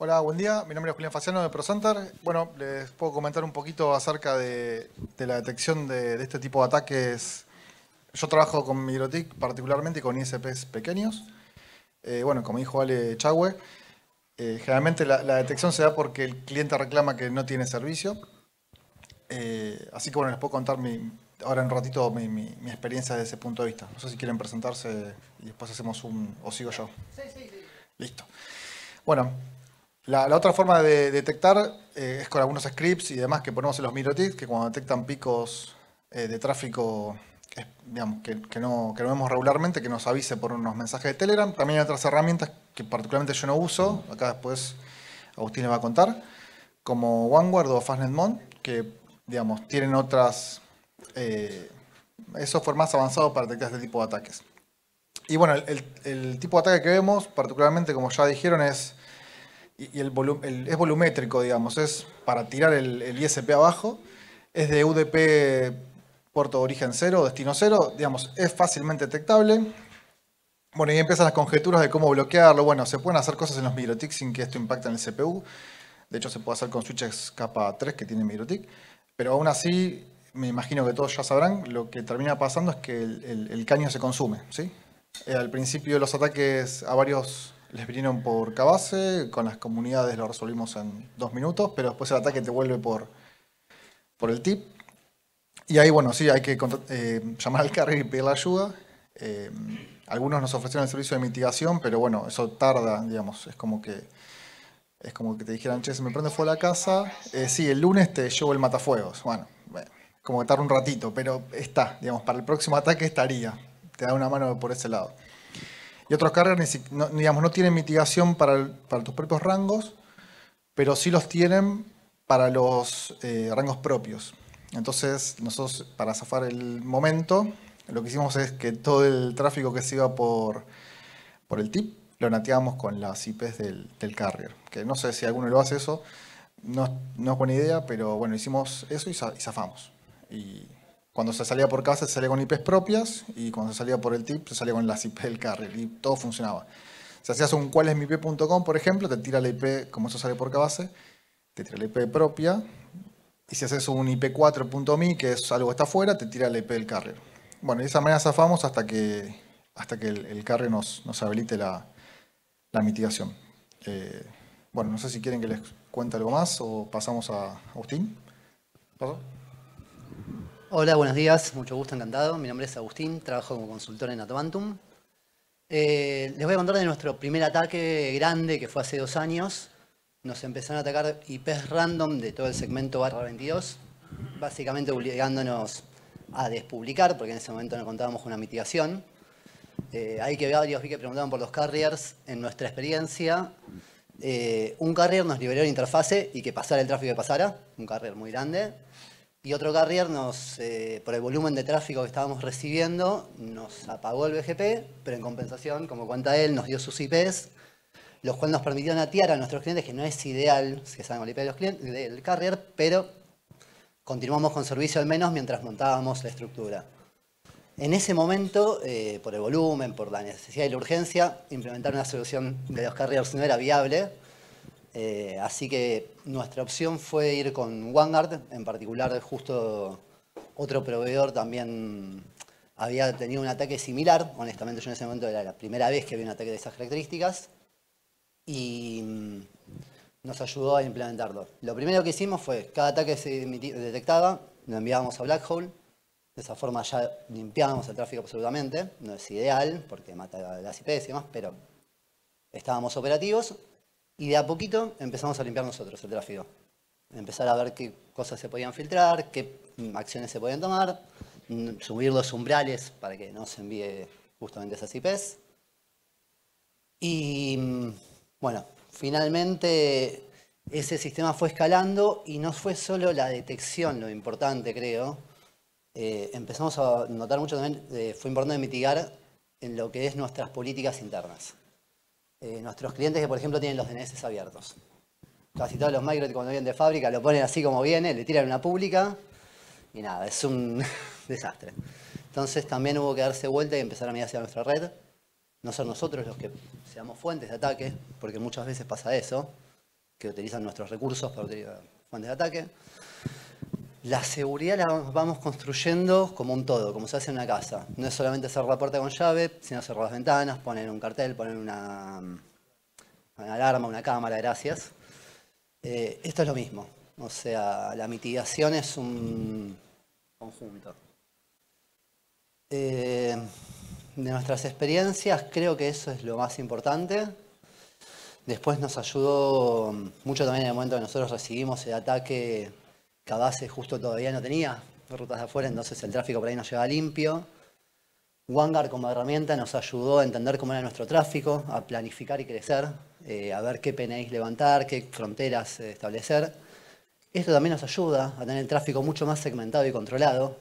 Hola, buen día. Mi nombre es Julián Faciano de ProCenter. Bueno, les puedo comentar un poquito acerca de, la detección de, este tipo de ataques. Yo trabajo con Mirotic particularmente con ISPs pequeños. Eh, bueno, como dijo Ale Chagüe, eh, generalmente la, detección se da porque el cliente reclama que no tiene servicio. Eh, así que bueno, les puedo contar ahora en un ratito mi, experiencia desde ese punto de vista. No sé si quieren presentarse y después hacemos un... o sigo yo. sí, sí. Listo. Bueno, la, otra forma de detectar eh, es con algunos scripts y demás que ponemos en los Mirotips, que cuando detectan picos eh, de tráfico que, no, vemos regularmente, que nos avise por unos mensajes de Telegram. También hay otras herramientas que particularmente yo no uso, acá después Agustín les va a contar, como OneGuard o FastNetMon, que digamos, tienen otras... Eh, eso fue más avanzado para detectar este tipo de ataques. Y bueno, el tipo de ataque que vemos, particularmente como ya dijeron, es y, el, es volumétrico, digamos, es para tirar el, ISP abajo, es de UDP puerto de origen cero, destino cero, digamos, es fácilmente detectable. Bueno, y empiezan las conjeturas de cómo bloquearlo. Bueno, se pueden hacer cosas en los MikroTik sin que esto impacte en el CPU. De hecho, se puede hacer con switches capa 3 que tiene MikroTik. Pero aún así, me imagino que todos ya sabrán, lo que termina pasando es que el, caño se consume. ¿sí? Eh, al principio los ataques a varios les vinieron por Cabase, con las comunidades lo resolvimos en dos minutos, pero después el ataque te vuelve por, por el tip. Y ahí, bueno, sí, hay que eh, llamar al carril y pedir la ayuda. Eh, algunos nos ofrecieron el servicio de mitigación, pero bueno, eso tarda, digamos, es como que es como que te dijeran, che, se me prende fuego la casa, eh, sí, el lunes te llevo el matafuegos. Bueno, como que tarda un ratito, pero está, digamos, para el próximo ataque estaría. Te da una mano por ese lado. Y otros carriers no, digamos, no tienen mitigación para, tus propios rangos, pero sí los tienen para los eh, rangos propios. Entonces, nosotros, para zafar el momento, lo que hicimos es que todo el tráfico que se iba por, por el tip lo nateamos con las IPs del, carrier. Que no sé si alguno lo hace eso, no, no es buena idea, pero bueno, hicimos eso y, zafamos. Y cuando se salía por casa se salía con IPs propias y cuando se salía por el tip se salía con las IP del carrier y todo funcionaba. Si hacías un cuálesmip.com, por ejemplo, te tira la IP, como eso sale por cabase, te tira la IP propia. Y si haces un IP4.mi, que es algo que está afuera, te tira la IP del carrier. Bueno, de esa manera zafamos hasta que, hasta que el, carrier nos, habilite la, mitigación. Eh, bueno, no sé si quieren que les cuente algo más o pasamos a Agustín. ¿Pasó? Hola, buenos días, mucho gusto, encantado. Mi nombre es Agustín, trabajo como consultor en Atomantum. Eh, les voy a contar de nuestro primer ataque grande que fue hace dos años. Nos empezaron a atacar IPs random de todo el segmento barra 22, básicamente obligándonos a despublicar, porque en ese momento no contábamos con una mitigación. Eh, hay que ver varios vi que preguntaban por los carriers. En nuestra experiencia, eh, un carrier nos liberó la interfase y que pasara el tráfico que pasara, un carrier muy grande y otro carrier eh, por el volumen de tráfico que estábamos recibiendo, nos apagó el BGP, pero en compensación, como cuenta él, nos dio sus IPs, los cuales nos permitieron atear a nuestros clientes, que no es ideal que salgan el IP los clientes, del carrier, pero continuamos con servicio al menos mientras montábamos la estructura. En ese momento, eh, por el volumen, por la necesidad y la urgencia, implementar una solución de los carriers no era viable, eh, así que nuestra opción fue ir con Vanguard, en particular justo otro proveedor también había tenido un ataque similar, honestamente yo en ese momento era la primera vez que había un ataque de esas características, y mm, nos ayudó a implementarlo. Lo primero que hicimos fue, cada ataque se detectaba, lo enviábamos a Black Hole, de esa forma ya limpiábamos el tráfico absolutamente, no es ideal porque mata las IPs y demás, pero estábamos operativos y de a poquito empezamos a limpiar nosotros el tráfico. Empezar a ver qué cosas se podían filtrar, qué acciones se podían tomar, mm, subir los umbrales para que no se envíe justamente esas IPs. Y mm, bueno, finalmente ese sistema fue escalando y no fue solo la detección lo importante, creo. Eh, empezamos a notar mucho también, eh, fue importante mitigar en lo que es nuestras políticas internas. Eh, nuestros clientes que, por ejemplo, tienen los DNS abiertos. Casi todos los micro cuando vienen de fábrica lo ponen así como viene, le tiran una pública y nada, es un desastre. Entonces también hubo que darse vuelta y empezar a mirar hacia nuestra red, no ser nosotros los que seamos fuentes de ataque, porque muchas veces pasa eso, que utilizan nuestros recursos para utilizar fuentes de ataque la seguridad la vamos construyendo como un todo, como se hace en una casa. No es solamente cerrar la puerta con llave, sino cerrar las ventanas, poner un cartel, poner una, alarma, una cámara, gracias. Eh, esto es lo mismo. O sea, la mitigación es un conjunto. Eh, de nuestras experiencias, creo que eso es lo más importante. Después nos ayudó mucho también en el momento que nosotros recibimos el ataque Cabase justo todavía no tenía rutas de afuera, entonces el tráfico por ahí nos llegaba limpio. Wangar como herramienta nos ayudó a entender cómo era nuestro tráfico, a planificar y crecer, eh, a ver qué PNIs levantar, qué fronteras eh, establecer. Esto también nos ayuda a tener el tráfico mucho más segmentado y controlado.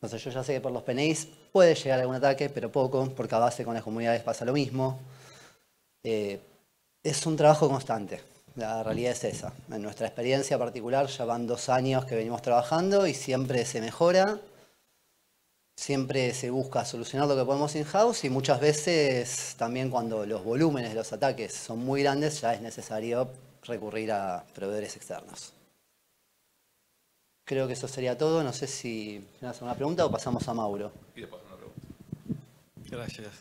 Entonces yo ya sé que por los PNIs puede llegar algún ataque, pero poco, porque a base con las comunidades pasa lo mismo. Eh, es un trabajo constante. La realidad es esa. En nuestra experiencia particular ya van dos años que venimos trabajando y siempre se mejora, siempre se busca solucionar lo que podemos in-house y muchas veces también cuando los volúmenes de los ataques son muy grandes ya es necesario recurrir a proveedores externos. Creo que eso sería todo. No sé si ¿Quieres una pregunta o pasamos a Mauro. Y una pregunta. Gracias.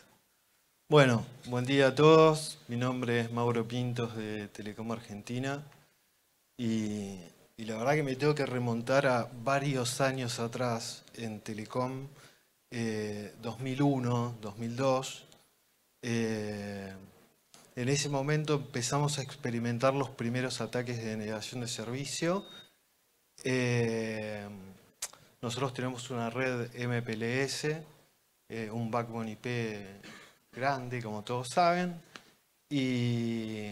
Bueno, buen día a todos. Mi nombre es Mauro Pintos de Telecom Argentina y, la verdad que me tengo que remontar a varios años atrás en Telecom, 2001, eh, 2002. Eh, en ese momento empezamos a experimentar los primeros ataques de negación de servicio. Eh, nosotros tenemos una red MPLS, un backbone IP grande, como todos saben. Y,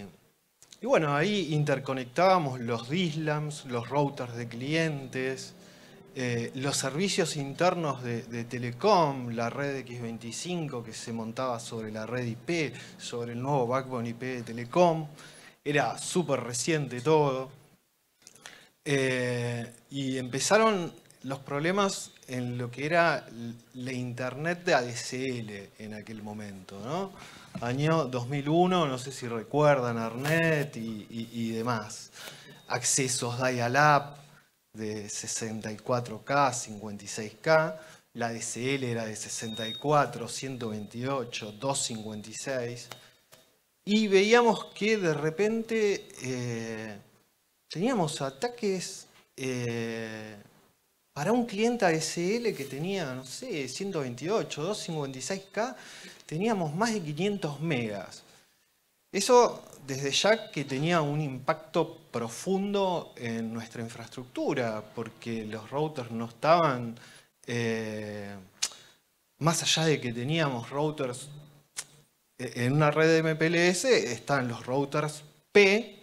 bueno, ahí interconectábamos los DISLAMs, los routers de clientes, eh, los servicios internos de, Telecom, la red X25 que se montaba sobre la red IP, sobre el nuevo backbone IP de Telecom. Era súper reciente todo. Eh, y empezaron los problemas en lo que era la internet de ADSL en aquel momento, Año 2001, no sé si recuerdan, Arnet y, demás. Accesos dial-up de 64K, 56K. La DSL era de 64, 128, 256. Y veíamos que de repente eh, teníamos ataques... Eh, para un cliente ASL que tenía, no sé, 128, 256K, teníamos más de 500 megas. Eso desde ya que tenía un impacto profundo en nuestra infraestructura, porque los routers no estaban, eh, más allá de que teníamos routers eh, en una red de MPLS, están los routers P,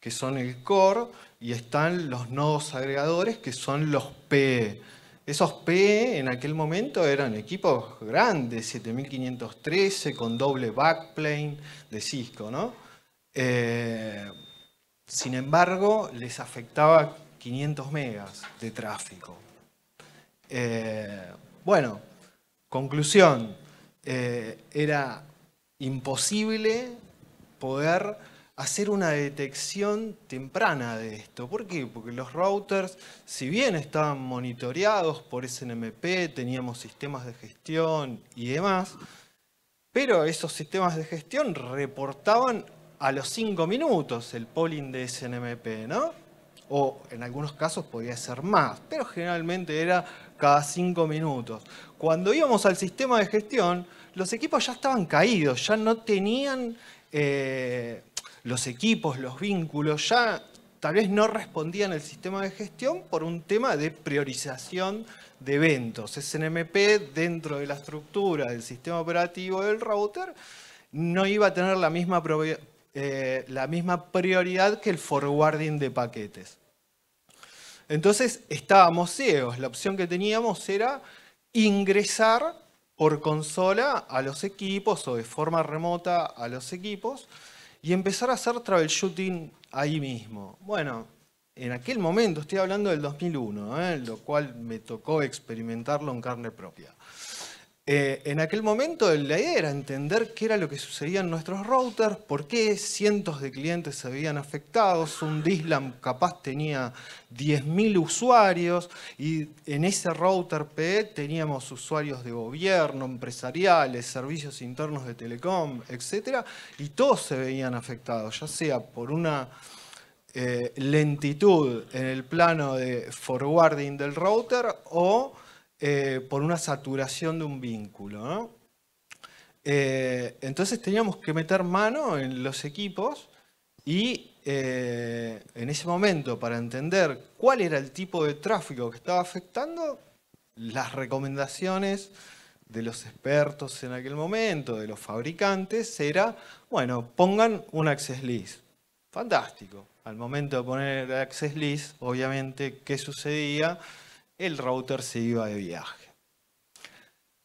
que son el core, y están los nodos agregadores, que son los PE. Esos PE en aquel momento eran equipos grandes, 7513 con doble backplane de Cisco, ¿no? Eh, sin embargo, les afectaba 500 megas de tráfico. Eh, bueno, conclusión, eh, era imposible poder hacer una detección temprana de esto. ¿Por qué? Porque los routers, si bien estaban monitoreados por SNMP, teníamos sistemas de gestión y demás, pero esos sistemas de gestión reportaban a los cinco minutos el polling de SNMP, ¿no? O en algunos casos podía ser más, pero generalmente era cada cinco minutos. Cuando íbamos al sistema de gestión, los equipos ya estaban caídos, ya no tenían eh, los equipos, los vínculos, ya tal vez no respondían al sistema de gestión por un tema de priorización de eventos. SNMP dentro de la estructura del sistema operativo del router no iba a tener la misma, eh, la misma prioridad que el forwarding de paquetes. Entonces estábamos ciegos, la opción que teníamos era ingresar por consola a los equipos o de forma remota a los equipos y empezar a hacer travel shooting ahí mismo. Bueno, en aquel momento, estoy hablando del 2001, ¿eh? lo cual me tocó experimentarlo en carne propia. Eh, en aquel momento la idea era entender qué era lo que sucedía en nuestros routers, por qué cientos de clientes se habían afectados, un Dislam capaz tenía 10.000 usuarios y en ese router PE teníamos usuarios de gobierno, empresariales, servicios internos de telecom, etc. Y todos se veían afectados, ya sea por una... Eh, lentitud en el plano de forwarding del router o eh, por una saturación de un vínculo. Eh, entonces teníamos que meter mano en los equipos y eh, en ese momento, para entender cuál era el tipo de tráfico que estaba afectando, las recomendaciones de los expertos en aquel momento, de los fabricantes, era, bueno, pongan un access list. Fantástico. Al momento de poner el access list, obviamente, ¿qué sucedía? el router se iba de viaje.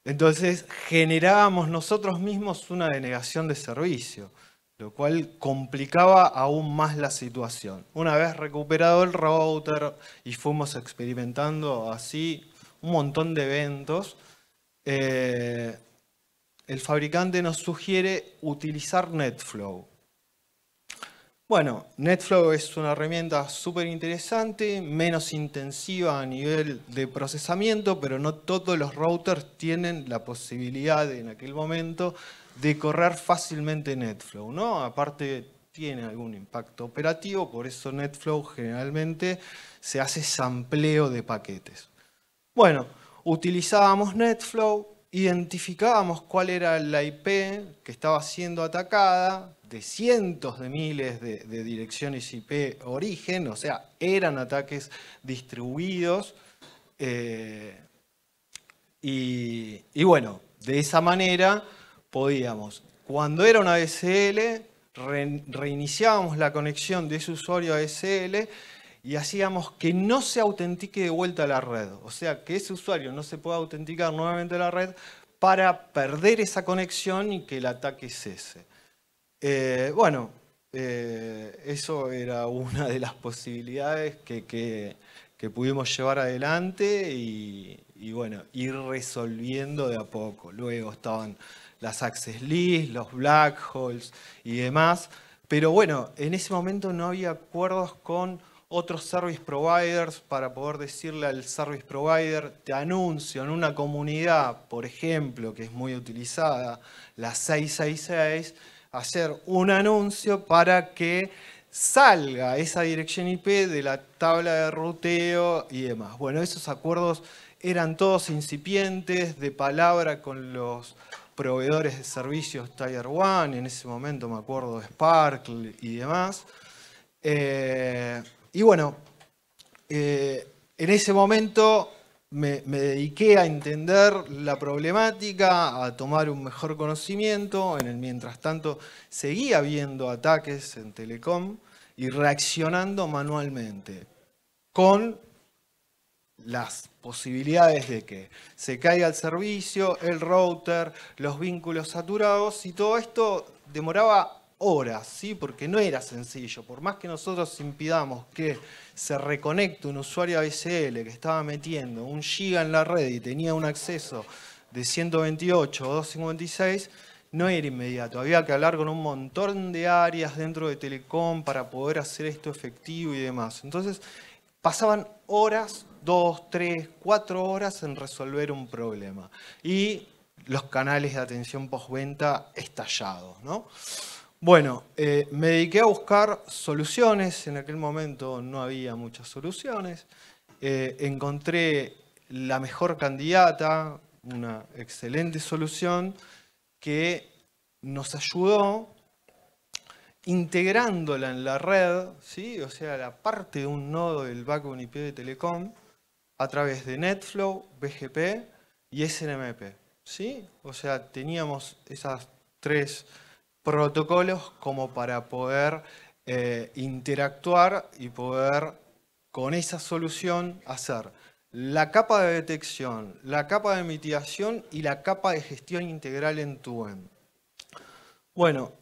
Entonces generábamos nosotros mismos una denegación de servicio, lo cual complicaba aún más la situación. Una vez recuperado el router y fuimos experimentando así un montón de eventos, eh, el fabricante nos sugiere utilizar NetFlow. Bueno, NetFlow es una herramienta súper interesante, menos intensiva a nivel de procesamiento, pero no todos los routers tienen la posibilidad en aquel momento de correr fácilmente NetFlow, ¿no? Aparte tiene algún impacto operativo, por eso NetFlow generalmente se hace sampleo de paquetes. Bueno, utilizábamos NetFlow, identificábamos cuál era la IP que estaba siendo atacada, de cientos de miles de, direcciones IP origen, o sea, eran ataques distribuidos. Eh, y, bueno, de esa manera podíamos, cuando era una ASL, reiniciábamos la conexión de ese usuario a ASL y hacíamos que no se autentique de vuelta a la red. O sea, que ese usuario no se pueda autenticar nuevamente a la red para perder esa conexión y que el ataque cese. Eh, bueno, eh, eso era una de las posibilidades que, que, pudimos llevar adelante y, bueno, ir resolviendo de a poco. Luego estaban las access lists, los black holes y demás. Pero bueno, en ese momento no había acuerdos con otros service providers para poder decirle al service provider, te anuncio en una comunidad, por ejemplo, que es muy utilizada, la 666, hacer un anuncio para que salga esa dirección IP de la tabla de ruteo y demás. Bueno, esos acuerdos eran todos incipientes, de palabra con los proveedores de servicios Tier One, en ese momento me acuerdo de Sparkle y demás. Eh, y bueno, eh, en ese momento me, dediqué a entender la problemática, a tomar un mejor conocimiento. En el mientras tanto, seguía viendo ataques en Telecom y reaccionando manualmente con las posibilidades de que se caiga el servicio, el router, los vínculos saturados y todo esto demoraba horas, ¿sí? porque no era sencillo. Por más que nosotros impidamos que se reconecte un usuario ABCL que estaba metiendo un giga en la red y tenía un acceso de 128 o 256, no era inmediato. Había que hablar con un montón de áreas dentro de Telecom para poder hacer esto efectivo y demás. Entonces, pasaban horas, dos, tres, cuatro horas en resolver un problema. Y los canales de atención postventa estallados, ¿no? Bueno, eh, me dediqué a buscar soluciones, en aquel momento no había muchas soluciones, eh, encontré la mejor candidata, una excelente solución que nos ayudó integrándola en la red, ¿sí? o sea, la parte de un nodo del backbone IP de Telecom a través de NetFlow, BGP y SNMP. ¿sí? O sea, teníamos esas tres protocolos como para poder eh, interactuar y poder con esa solución hacer la capa de detección, la capa de mitigación y la capa de gestión integral en tu web. Bueno,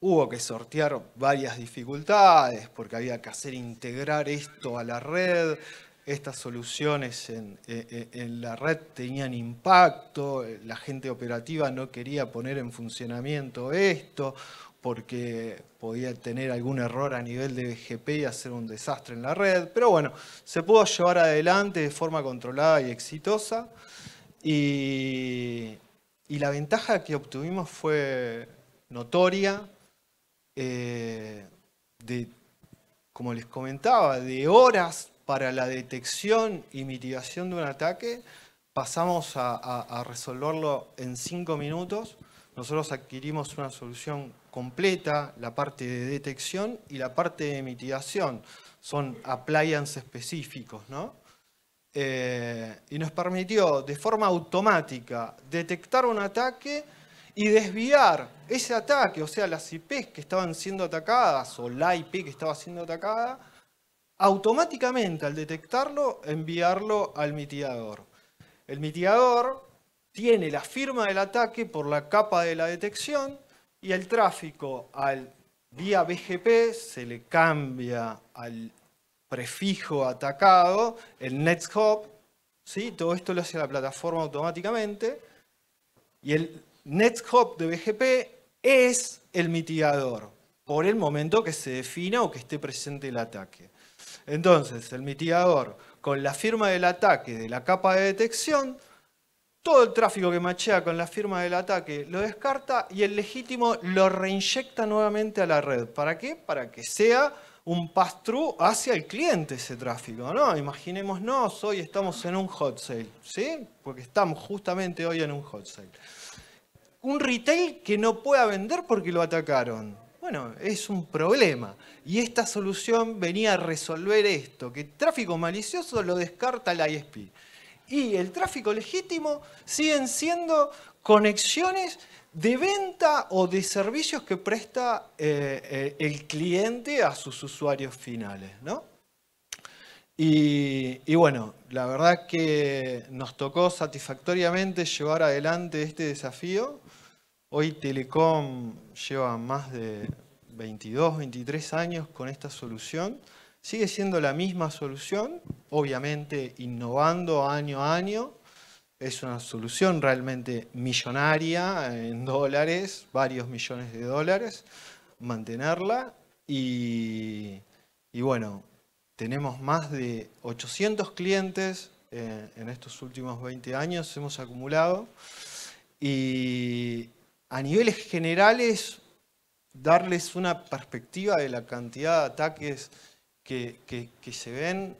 hubo que sortear varias dificultades porque había que hacer integrar esto a la red, estas soluciones eh, eh, en, la red tenían impacto, la gente operativa no quería poner en funcionamiento esto porque podía tener algún error a nivel de BGP y hacer un desastre en la red. Pero bueno, se pudo llevar adelante de forma controlada y exitosa. Y, la ventaja que obtuvimos fue notoria. Eh, de, como les comentaba, de horas para la detección y mitigación de un ataque, pasamos a, resolverlo en cinco minutos. Nosotros adquirimos una solución completa, la parte de detección y la parte de mitigación. Son appliance específicos, ¿no? Eh, y nos permitió de forma automática detectar un ataque y desviar ese ataque, o sea, las IPs que estaban siendo atacadas o la IP que estaba siendo atacada, automáticamente al detectarlo enviarlo al mitigador. El mitigador tiene la firma del ataque por la capa de la detección y el tráfico al vía BGP se le cambia al prefijo atacado, el next todo esto lo hace la plataforma automáticamente y el next de BGP es el mitigador por el momento que se defina o que esté presente el ataque. Entonces, el mitigador, con la firma del ataque de la capa de detección, todo el tráfico que machea con la firma del ataque lo descarta y el legítimo lo reinyecta nuevamente a la red. ¿Para qué? Para que sea un pass-through hacia el cliente ese tráfico, ¿no? Imaginémonos, hoy estamos en un hot sale, ¿sí? Porque estamos justamente hoy en un hot sale. Un retail que no pueda vender porque lo atacaron. Bueno, es un problema. Y esta solución venía a resolver esto, que tráfico malicioso lo descarta la ISP. Y el tráfico legítimo siguen siendo conexiones de venta o de servicios que presta eh, eh, el cliente a sus usuarios finales. ¿no? Y, y, bueno, la verdad que nos tocó satisfactoriamente llevar adelante este desafío Hoy Telecom lleva más de 22, 23 años con esta solución. Sigue siendo la misma solución, obviamente innovando año a año. Es una solución realmente millonaria en dólares, varios millones de dólares, mantenerla. Y, bueno, tenemos más de 800 clientes eh, en estos últimos 20 años, hemos acumulado. Y, a niveles generales darles una perspectiva de la cantidad de ataques que, se ven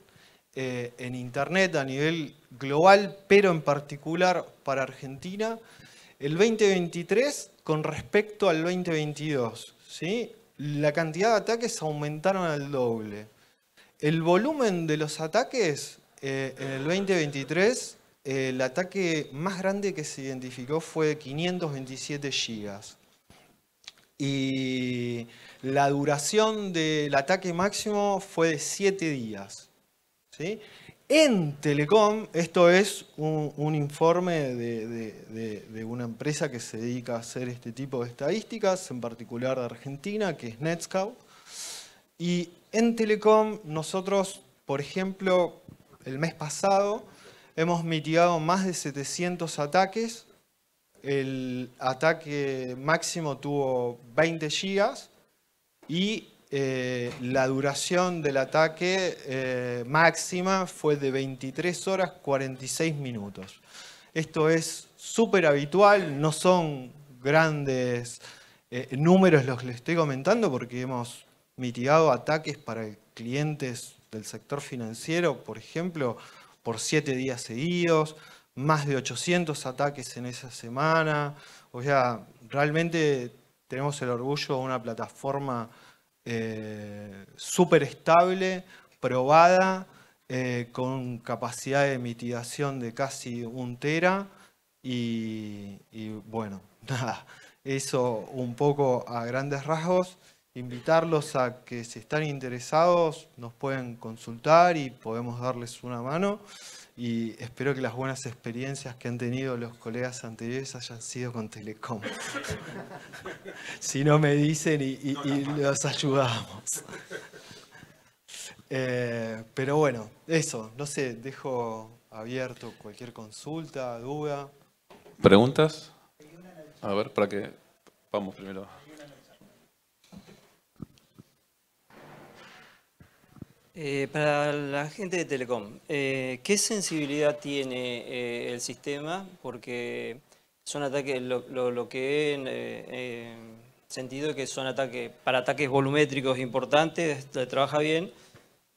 eh, en Internet a nivel global, pero en particular para Argentina, el 2023 con respecto al 2022. ¿sí? La cantidad de ataques aumentaron al doble. El volumen de los ataques eh, en el 2023 el ataque más grande que se identificó fue de 527 gigas. Y la duración del ataque máximo fue de 7 días. En Telecom, esto es un, informe de, de, una empresa que se dedica a hacer este tipo de estadísticas, en particular de Argentina, que es Netscout. Y en Telecom, nosotros, por ejemplo, el mes pasado, Hemos mitigado más de 700 ataques. El ataque máximo tuvo 20 gigas y eh, la duración del ataque eh, máxima fue de 23 horas 46 minutos. Esto es súper habitual, no son grandes eh, números los que les estoy comentando porque hemos mitigado ataques para clientes del sector financiero, por ejemplo, por siete días seguidos, más de 800 ataques en esa semana. O sea, realmente tenemos el orgullo de una plataforma eh, súper estable, probada, eh, con capacidad de mitigación de casi un tera. Y, y bueno, nada, eso un poco a grandes rasgos invitarlos a que si están interesados nos pueden consultar y podemos darles una mano. Y espero que las buenas experiencias que han tenido los colegas anteriores hayan sido con Telecom. si no me dicen y, los ayudamos. Eh, pero bueno, eso, no sé, dejo abierto cualquier consulta, duda. ¿Preguntas? A ver, para que vamos primero. Eh, para la gente de Telecom, eh, ¿qué sensibilidad tiene eh, el sistema? Porque son ataques, lo, que he sentido que son ataques, para ataques volumétricos importantes, trabaja bien,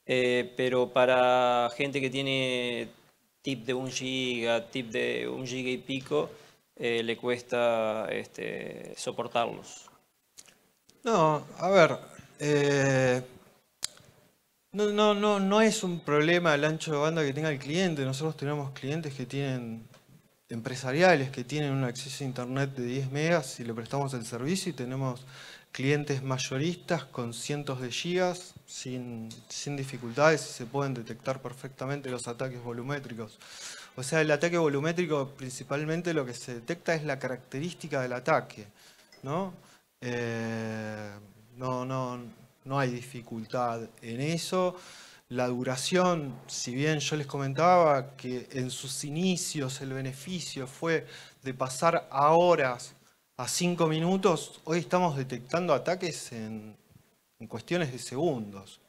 pero para gente que tiene tip de un giga, tip de un giga y pico, le cuesta este, soportarlos. No, a ver, no, no, no, es un problema el ancho de banda que tenga el cliente. Nosotros tenemos clientes que tienen empresariales que tienen un acceso a internet de 10 megas y le prestamos el servicio y tenemos clientes mayoristas con cientos de gigas sin, sin dificultades y se pueden detectar perfectamente los ataques volumétricos. O sea, el ataque volumétrico principalmente lo que se detecta es la característica del ataque, ¿no? Eh, no, no, no hay dificultad en eso. La duración, si bien yo les comentaba que en sus inicios el beneficio fue de pasar a horas a cinco minutos, hoy estamos detectando ataques en, cuestiones de segundos.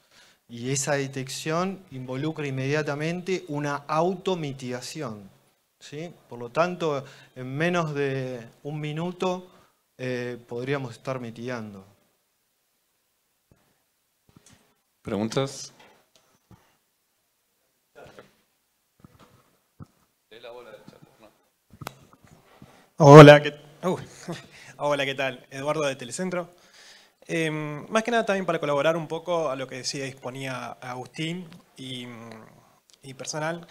Y esa detección involucra inmediatamente una automitigación. ¿sí? Por lo tanto, en menos de un minuto eh, podríamos estar mitigando. ¿Preguntas? Hola, ¿qué, uh, hola, ¿qué tal? Eduardo de Telecentro. Em, más que nada también para colaborar un poco a lo que decía y exponía Agustín y, personal,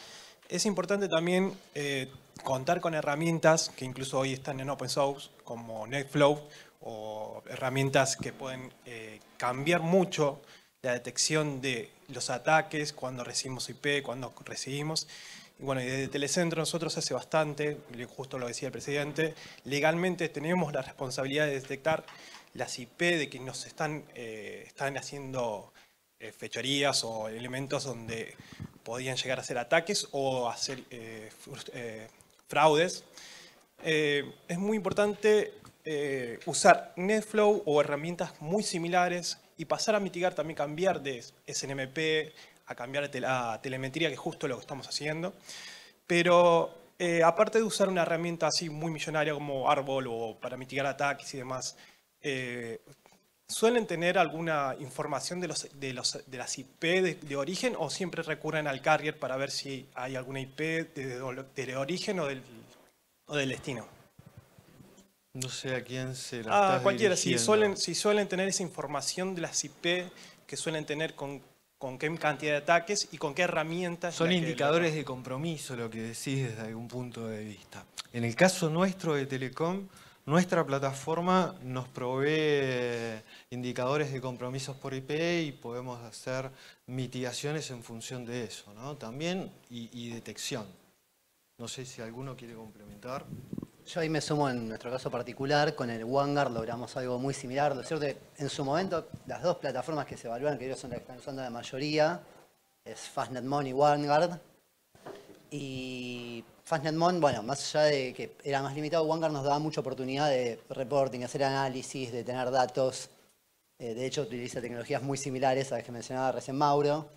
es importante también eh, contar con herramientas que incluso hoy están en open source, como NetFlow, o herramientas que pueden eh, cambiar mucho la detección de los ataques, cuando recibimos IP, cuando recibimos. Y bueno, desde Telecentro nosotros hace bastante, justo lo decía el presidente, legalmente tenemos la responsabilidad de detectar las IP de que nos están, eh, están haciendo eh, fechorías o elementos donde podían llegar a hacer ataques o hacer eh, fraudes. es muy importante usar NetFlow o herramientas muy similares y pasar a mitigar también, cambiar de SNMP a cambiar a telemetría, que es justo lo que estamos haciendo. Pero eh, aparte de usar una herramienta así muy millonaria como Árbol o para mitigar ataques y demás, eh, ¿suelen tener alguna información de, los, de, los, de las IP de, origen o siempre recurren al carrier para ver si hay alguna IP de, origen o del, o del destino? No sé a quién se la Ah, cualquiera. Si suelen, si suelen tener esa información de las IP que suelen tener con, qué cantidad de ataques y con qué herramientas. Son indicadores de compromiso lo que decís desde algún punto de vista. En el caso nuestro de Telecom, nuestra plataforma nos provee indicadores de compromisos por IP y podemos hacer mitigaciones en función de eso, ¿no? También y, y detección. No sé si alguno quiere complementar. Yo ahí me sumo en nuestro caso particular, con el OneGuard logramos algo muy similar. cierto que en su momento las dos plataformas que se evalúan que ellos son las que están usando la mayoría, es FastNetMon y OneGuard Y FastNetMon, bueno, más allá de que era más limitado, OneGuard nos daba mucha oportunidad de reporting, hacer análisis, de tener datos. Eh, de hecho, utiliza tecnologías muy similares a las que mencionaba recién Mauro.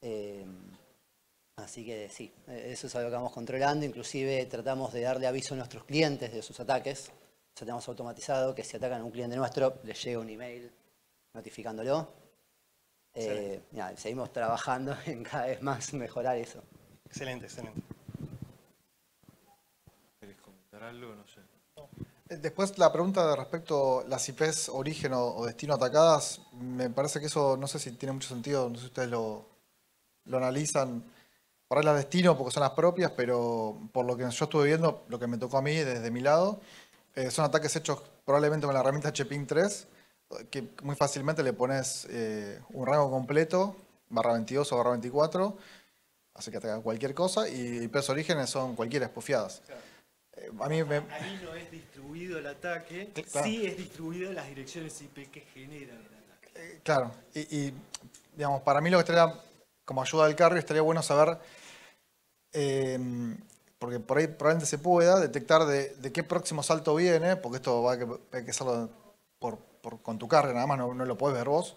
Eh, Así que sí, eh, eso es algo que vamos controlando. Inclusive tratamos de darle aviso a nuestros clientes de sus ataques. Ya tenemos automatizado que si atacan a un cliente nuestro, les llega un email notificándolo. Eh, seguimos trabajando en cada vez más mejorar eso. Excelente, excelente. ¿Querés comentar algo? No sé. Eh, después la pregunta de respecto a las IPs origen o, destino atacadas, me parece que eso no sé si tiene mucho sentido, no sé si ustedes lo, lo analizan por las destino porque son las propias, pero por lo que yo estuve viendo, lo que me tocó a mí desde mi lado, eh, son ataques hechos probablemente con la herramienta Chepin 3, que muy fácilmente le pones eh, un rango completo, barra 22 o barra 24, así que ataca cualquier cosa, y, IPs orígenes son cualquiera, espufiadas. Eh, a mí no es distribuido el ataque, sí es distribuido las direcciones IP que generan el ataque. claro, y, digamos, para mí lo que estaría, como ayuda del carro estaría bueno saber Em, porque por ahí probablemente se pueda detectar de, qué próximo salto viene, porque esto va a que, que hacerlo con tu carga, nada más no, lo puedes ver vos,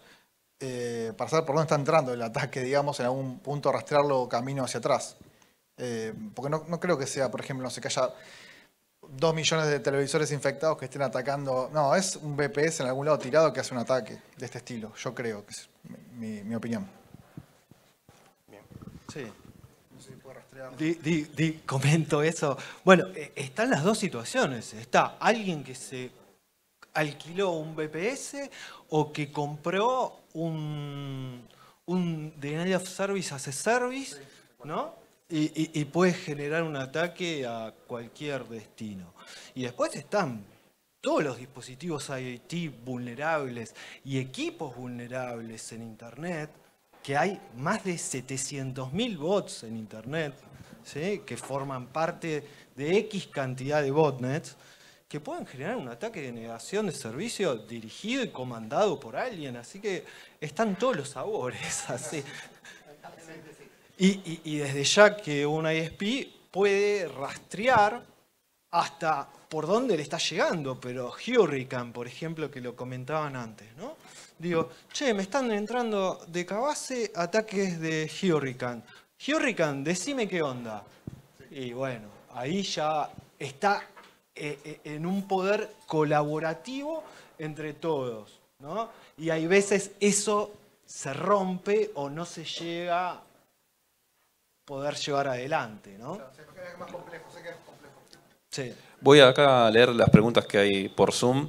eh, para saber por dónde está entrando el ataque, digamos, en algún punto rastrearlo camino hacia atrás. Eh, porque no, creo que sea, por ejemplo, no sé, que haya dos millones de televisores infectados que estén atacando. No, es un BPS en algún lado tirado que hace un ataque de este estilo, yo creo, que es mi, opinión. Sí, comento eso. Bueno, eh, están las dos situaciones. Está alguien que se alquiló un BPS o que compró un, un Denial of Service as a Service, Y, y, puede generar un ataque a cualquier destino. Y después están todos los dispositivos IoT vulnerables y equipos vulnerables en Internet que hay más de 700.000 bots en Internet, ¿sí? que forman parte de X cantidad de botnets, que pueden generar un ataque de negación de servicio dirigido y comandado por alguien. Así que están todos los sabores. Así. Y, y, y desde ya que un ISP puede rastrear hasta por dónde le está llegando, pero Hurricane, por ejemplo, que lo comentaban antes, ¿no? digo, che, me están entrando de cabase ataques de Hurricane. Hurricane, decime qué onda. Y bueno, ahí ya está eh, eh, en un poder colaborativo entre todos. ¿no? Y hay veces eso se rompe o no se llega a poder llevar adelante. ¿no? Sí. Voy acá a leer las preguntas que hay por Zoom.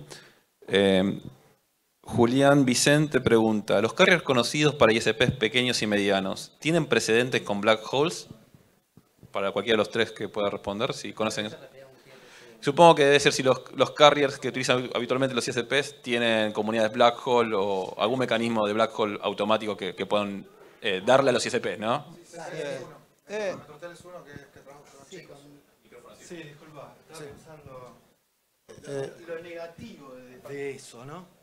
Eh, Julián Vicente pregunta, ¿los carriers conocidos para ISPs pequeños y medianos tienen precedentes con black holes? Para cualquiera de los tres que pueda responder, si conocen... Supongo que debe ser si los, carriers que utilizan habitualmente los ISPs tienen comunidades black hole o algún mecanismo de black hole automático que, puedan eh, darle a los ISPs, ¿no? Eh, eh. Sí, disculpa, estaba pensando lo negativo de eso, ¿no?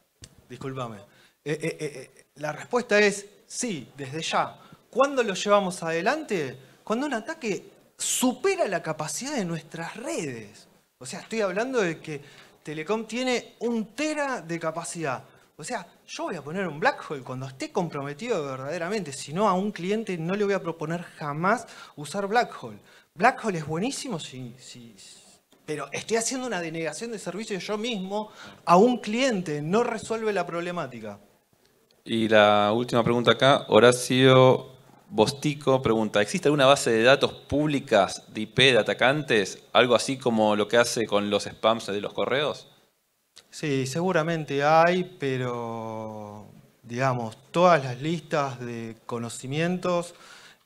Disculpame, eh, eh, eh, la respuesta es sí, desde ya. ¿Cuándo lo llevamos adelante? Cuando un ataque supera la capacidad de nuestras redes. O sea, estoy hablando de que Telecom tiene un tera de capacidad. O sea, yo voy a poner un black hole cuando esté comprometido verdaderamente. Si no, a un cliente no le voy a proponer jamás usar black hole. Black hole es buenísimo si, pero estoy haciendo una denegación de servicio yo mismo a un cliente, no resuelve la problemática. Y la última pregunta acá, Horacio Bostico pregunta, ¿existe alguna base de datos públicas de IP de atacantes? Algo así como lo que hace con los spams de los correos. Sí, seguramente hay, pero digamos, todas las listas de conocimientos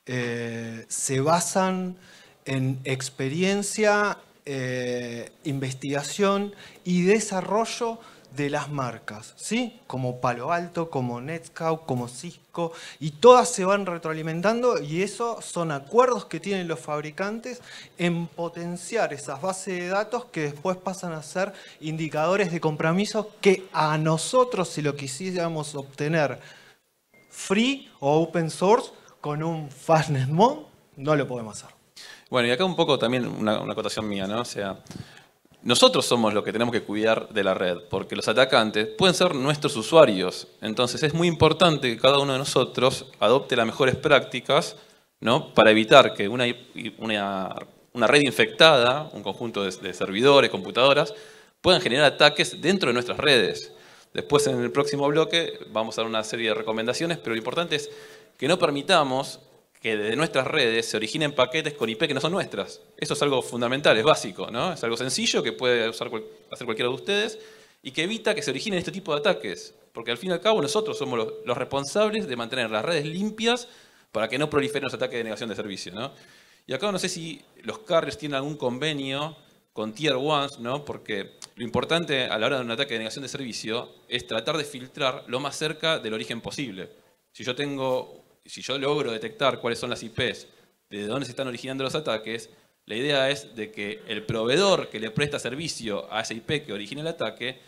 eh, se basan en experiencia eh, investigación y desarrollo de las marcas, ¿sí? Como Palo Alto, como Netscout, como Cisco, y todas se van retroalimentando y eso son acuerdos que tienen los fabricantes en potenciar esas bases de datos que después pasan a ser indicadores de compromiso que a nosotros, si lo quisiéramos obtener free o open source con un fastnet no lo podemos hacer. Bueno, y acá un poco también una, acotación mía, ¿no? O sea, nosotros somos los que tenemos que cuidar de la red, porque los atacantes pueden ser nuestros usuarios. Entonces es muy importante que cada uno de nosotros adopte las mejores prácticas ¿no? para evitar que una, una, red infectada, un conjunto de, servidores, computadoras, puedan generar ataques dentro de nuestras redes. Después en el próximo bloque vamos a dar una serie de recomendaciones, pero lo importante es que no permitamos que desde nuestras redes se originen paquetes con IP que no son nuestras. Eso es algo fundamental, es básico, ¿no? Es algo sencillo que puede hacer cualquiera de ustedes y que evita que se originen este tipo de ataques. Porque al fin y al cabo nosotros somos los, responsables de mantener las redes limpias para que no proliferen los ataques de negación de servicio, Y acá no sé si los carriers tienen algún convenio con tier ones, ¿no? Porque lo importante a la hora de un ataque de negación de servicio es tratar de filtrar lo más cerca del origen posible. Si yo tengo si yo logro detectar cuáles son las IPs, de dónde se están originando los ataques, la idea es de que el proveedor que le presta servicio a esa IP que origina el ataque,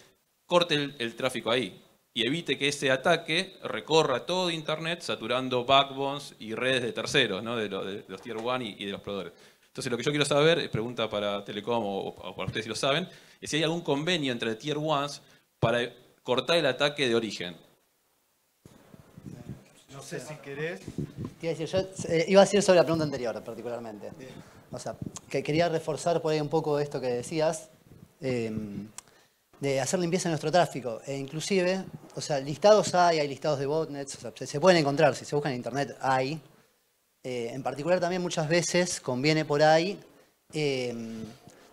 corte el, tráfico ahí y evite que ese ataque recorra todo Internet saturando backbones y redes de terceros, de, los Tier 1 y, de los proveedores. Entonces lo que yo quiero saber, pregunta para Telecom o, para ustedes si lo saben, es si hay algún convenio entre Tier 1 para cortar el ataque de origen. No sé si querés. Eh, iba a decir, sobre la pregunta anterior, particularmente. O sea, que quería reforzar por ahí un poco esto que decías, em, de hacer limpieza en nuestro tráfico. E inclusive, o sea, listados hay, hay listados de botnets, se, pueden encontrar, si se buscan en internet, hay. Eh, en particular también muchas veces conviene por ahí em,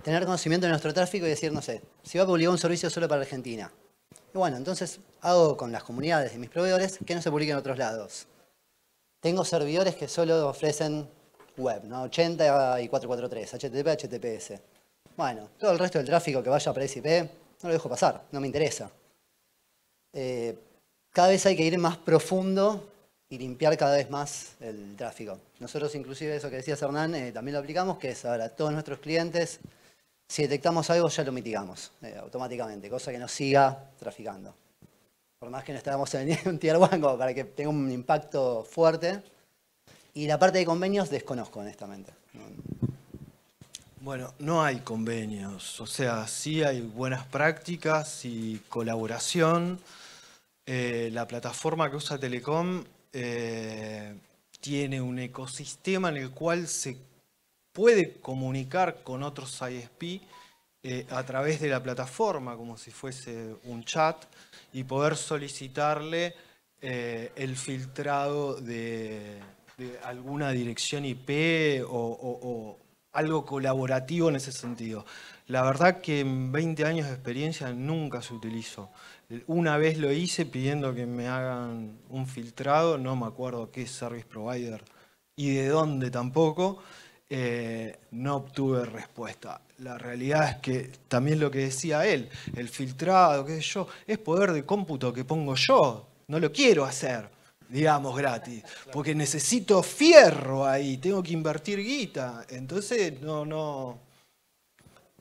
tener conocimiento de nuestro tráfico y decir, no sé, si va a publicar un servicio solo para Argentina, y bueno, entonces hago con las comunidades de mis proveedores que no se publiquen en otros lados. Tengo servidores que solo ofrecen web, ¿no? 80 y 443, HTTP, HTTPS. Bueno, todo el resto del tráfico que vaya para SIP no lo dejo pasar, no me interesa. Eh, cada vez hay que ir más profundo y limpiar cada vez más el tráfico. Nosotros inclusive eso que decía Hernán eh, también lo aplicamos, que es ahora todos nuestros clientes si detectamos algo ya lo mitigamos eh, automáticamente, cosa que no siga traficando. Por más que no estemos en un tier banco para que tenga un impacto fuerte. Y la parte de convenios desconozco, honestamente. Bueno, no hay convenios. O sea, sí hay buenas prácticas y colaboración. Eh, la plataforma que usa Telecom eh, tiene un ecosistema en el cual se puede comunicar con otros ISP eh, a través de la plataforma, como si fuese un chat, y poder solicitarle eh, el filtrado de, alguna dirección IP o, o algo colaborativo en ese sentido. La verdad que en 20 años de experiencia nunca se utilizó. Una vez lo hice pidiendo que me hagan un filtrado, no me acuerdo qué service provider y de dónde tampoco, eh, no obtuve respuesta. La realidad es que también lo que decía él, el filtrado, qué sé yo, es poder de cómputo que pongo yo. No lo quiero hacer, digamos, gratis, porque necesito fierro ahí, tengo que invertir guita. Entonces, no, no.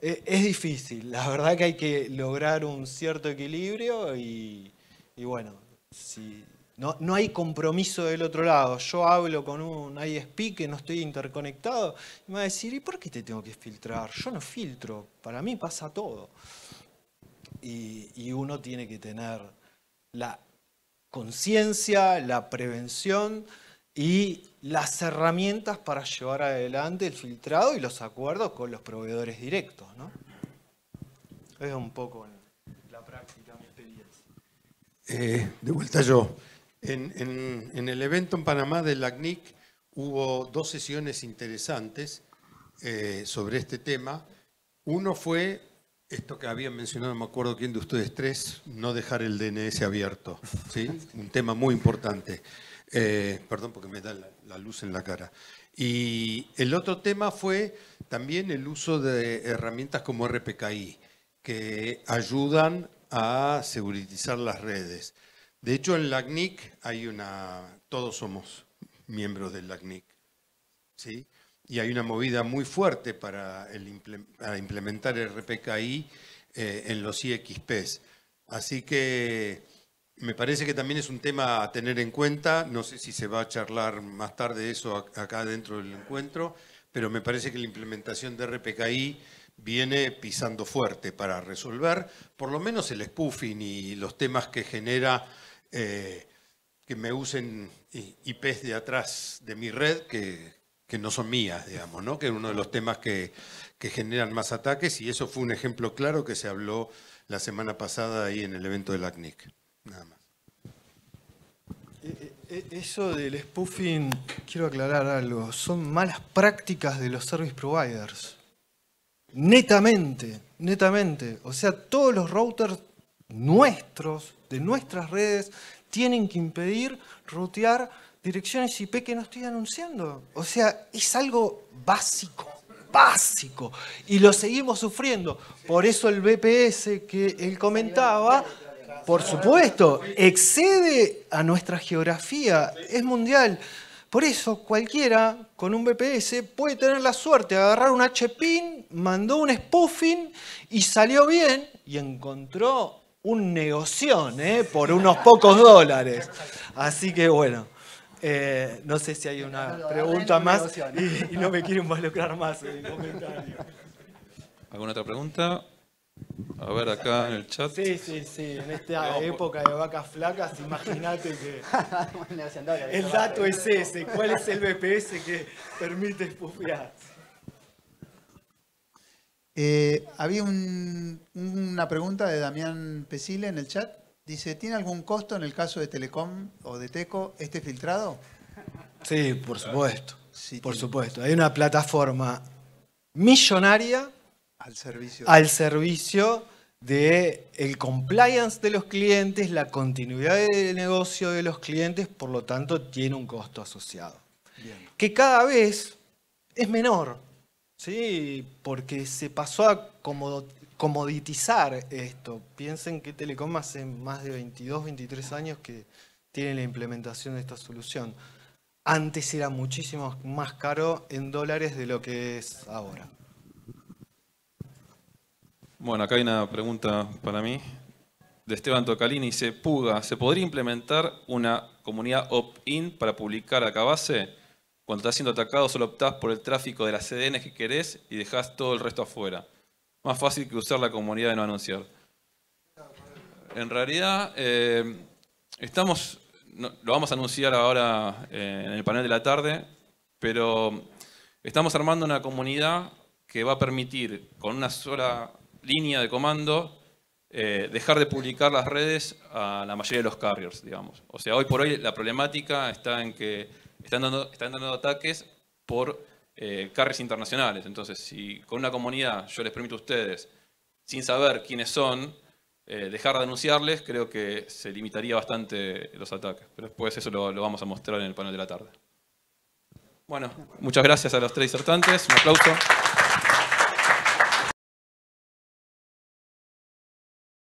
E, es, difícil, la verdad que hay que lograr un cierto equilibrio y, y bueno, si, no, hay compromiso del otro lado. Yo hablo con un ISP que no estoy interconectado y me va a decir, ¿y por qué te tengo que filtrar? Yo no filtro, para mí pasa todo. Y, uno tiene que tener la conciencia, la prevención y las herramientas para llevar adelante el filtrado y los acuerdos con los proveedores directos. ¿no? Es un poco la práctica, mi experiencia. Eh, de vuelta yo. En, el evento en Panamá del ACNIC hubo dos sesiones interesantes eh, sobre este tema. Uno fue esto que habían mencionado, no me acuerdo quién de ustedes tres, no dejar el DNS abierto. ¿sí? Un tema muy importante. Eh, perdón porque me da la, luz en la cara. Y el otro tema fue también el uso de herramientas como RPKI, que ayudan a securizar las redes. De hecho, en LACNIC hay una, todos somos miembros del LACNIC, ¿sí? Y hay una movida muy fuerte para, el, implementar el RPKI eh, en los IXPs. Así que me parece que también es un tema a tener en cuenta. No sé si se va a charlar más tarde eso acá dentro del encuentro, pero me parece que la implementación de RPKI viene pisando fuerte para resolver por lo menos el spoofing y los temas que genera eh, que me usen IPs de atrás de mi red que, no son mías, digamos, ¿no? que es uno de los temas que, que, generan más ataques y eso fue un ejemplo claro que se habló la semana pasada ahí en el evento del ACNIC. Nada más. E, e, e, eso del spoofing, quiero aclarar algo, son malas prácticas de los service providers. Netamente, netamente. O sea, todos los routers nuestros, de nuestras redes, tienen que impedir rutear direcciones IP que no estoy anunciando. O sea, es algo básico, básico. Y lo seguimos sufriendo. Por eso el BPS que él comentaba, por supuesto, excede a nuestra geografía, es mundial. Por eso cualquiera con un BPS puede tener la suerte de agarrar un HPIN, mandó un spoofing y salió bien y encontró un negocio, ¿eh? por unos pocos dólares. Así que bueno, eh, no sé si hay una pregunta más y, no me quiero involucrar más en el comentario. ¿Alguna otra pregunta? A ver, acá en el chat. Sí, sí, sí. En esta pues. época de vacas flacas, imagínate que. el dato es ese. ¿Cuál es el BPS que permite espufiar? Eh, había una pregunta de Damián Pesile en el chat. Dice, ¿tiene algún costo en el caso de Telecom o de Teco este filtrado? Sí, por supuesto. por supuesto. Hay una plataforma millonaria al servicio, al de el compliance de los clientes, la continuidad del negocio de los clientes, por lo tanto tiene un costo asociado. Que cada vez es menor. Sí, porque se pasó a comoditizar esto. Piensen que Telecom hace más de 22, 23 años que tiene la implementación de esta solución. Antes era muchísimo más caro en dólares de lo que es ahora. Bueno, acá hay una pregunta para mí de Esteban Tocalini. Dice, Puga, ¿se podría implementar una comunidad opt-in para publicar acá base? Cuando estás siendo atacado solo optás por el tráfico de las CDN que querés y dejás todo el resto afuera. Más fácil que usar la comunidad de no anunciar. En realidad, eh, estamos, lo vamos a anunciar ahora eh, en el panel de la tarde, pero estamos armando una comunidad que va a permitir con una sola línea de comando eh, dejar de publicar las redes a la mayoría de los carriers, digamos. O sea, hoy por hoy la problemática está en que están dando, ataques por eh, internacionales. Entonces, si con una comunidad yo les permito a ustedes, sin saber quiénes son, eh, dejar de anunciarles, creo que se limitaría bastante los ataques. Pero después eso lo, lo vamos a mostrar en el panel de la tarde. Bueno, muchas gracias a los tres disertantes. Un aplauso.